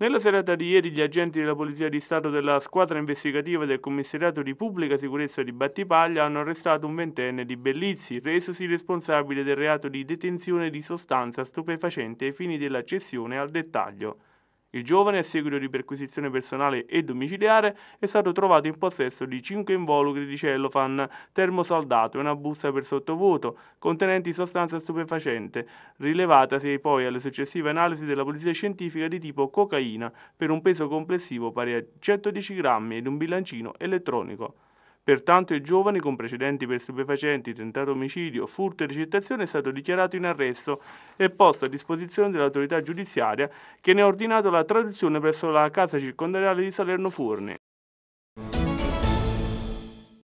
Nella serata di ieri gli agenti della Polizia di Stato della squadra investigativa del Commissariato di Pubblica Sicurezza di Battipaglia hanno arrestato un ventenne di Bellizzi, resosi responsabile del reato di detenzione di sostanza stupefacente ai fini della cessione al dettaglio. Il giovane, a seguito di perquisizione personale e domiciliare, è stato trovato in possesso di cinque involucri di cellofan termosaldato e una busta per sottovuoto contenenti sostanza stupefacente, rilevatasi poi alle successive analisi della polizia scientifica di tipo cocaina per un peso complessivo pari a 110 grammi ed un bilancino elettronico. Pertanto il giovane, con precedenti per stupefacenti, tentato omicidio, furto e recitazione, è stato dichiarato in arresto e posto a disposizione dell'autorità giudiziaria che ne ha ordinato la traduzione presso la casa circondariale di Salerno Forni.